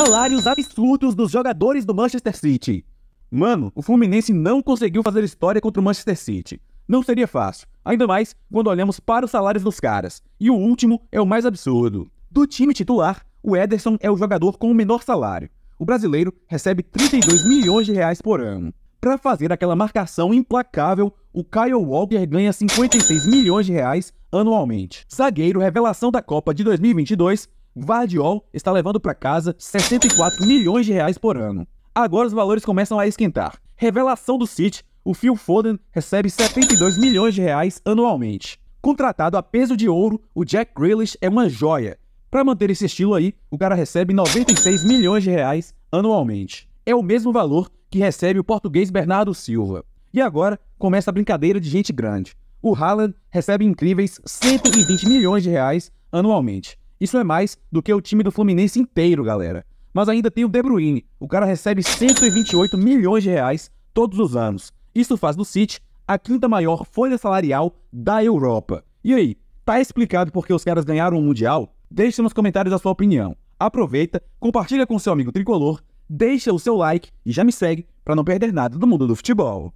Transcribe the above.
Salários absurdos dos jogadores do Manchester City. Mano, o Fluminense não conseguiu fazer história contra o Manchester City. Não seria fácil, ainda mais quando olhamos para os salários dos caras. E o último é o mais absurdo. Do time titular, o Ederson é o jogador com o menor salário. O brasileiro recebe 32 milhões de reais por ano. Para fazer aquela marcação implacável, o Kyle Walker ganha 56 milhões de reais anualmente. Zagueiro revelação da Copa de 2022, Vardiol está levando para casa 64 milhões de reais por ano. Agora os valores começam a esquentar. Revelação do City, o Phil Foden recebe 72 milhões de reais anualmente. Contratado a peso de ouro, o Jack Grealish é uma joia. Para manter esse estilo aí, o cara recebe 96 milhões de reais anualmente. É o mesmo valor que recebe o português Bernardo Silva. E agora começa a brincadeira de gente grande. O Haaland recebe incríveis 120 milhões de reais anualmente. Isso é mais do que o time do Fluminense inteiro, galera. Mas ainda tem o De Bruyne. O cara recebe 128 milhões de reais todos os anos. Isso faz do City a quinta maior folha salarial da Europa. E aí, tá explicado porque os caras ganharam o Mundial? Deixe nos comentários a sua opinião. Aproveita, compartilha com seu amigo tricolor, deixa o seu like e já me segue para não perder nada do mundo do futebol.